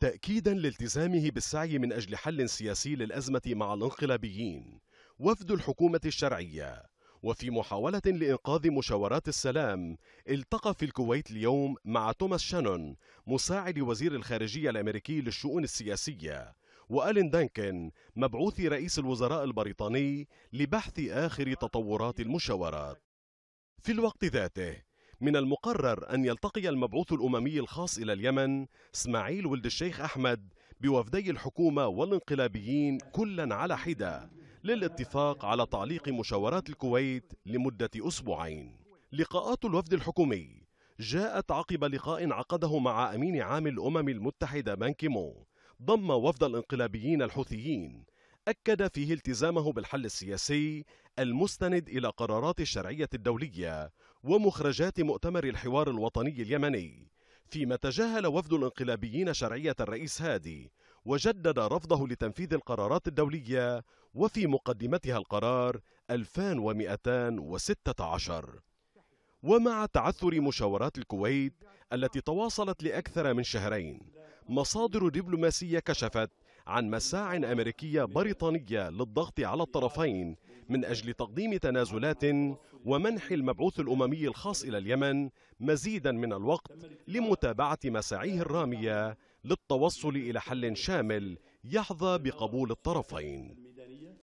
تأكيدا لالتزامه بالسعي من أجل حل سياسي للأزمة مع الانقلابيين وفد الحكومة الشرعية وفي محاولة لإنقاذ مشاورات السلام التقى في الكويت اليوم مع توماس شانون مساعد وزير الخارجية الأمريكي للشؤون السياسية وألين دانكن مبعوث رئيس الوزراء البريطاني لبحث آخر تطورات المشاورات في الوقت ذاته من المقرر أن يلتقي المبعوث الأممي الخاص إلى اليمن اسماعيل ولد الشيخ أحمد بوفدي الحكومة والانقلابيين كلا على حدة للاتفاق على تعليق مشاورات الكويت لمدة أسبوعين لقاءات الوفد الحكومي جاءت عقب لقاء عقده مع أمين عام الأمم المتحدة بانكيمو ضم وفد الانقلابيين الحوثيين أكد فيه التزامه بالحل السياسي المستند إلى قرارات الشرعية الدولية ومخرجات مؤتمر الحوار الوطني اليمني فيما تجاهل وفد الانقلابيين شرعية الرئيس هادي وجدد رفضه لتنفيذ القرارات الدولية وفي مقدمتها القرار 2216 ومع تعثر مشاورات الكويت التي تواصلت لأكثر من شهرين مصادر دبلوماسية كشفت عن مساع أمريكية بريطانية للضغط على الطرفين من أجل تقديم تنازلات ومنح المبعوث الأممي الخاص إلى اليمن مزيدا من الوقت لمتابعة مساعيه الرامية للتوصل إلى حل شامل يحظى بقبول الطرفين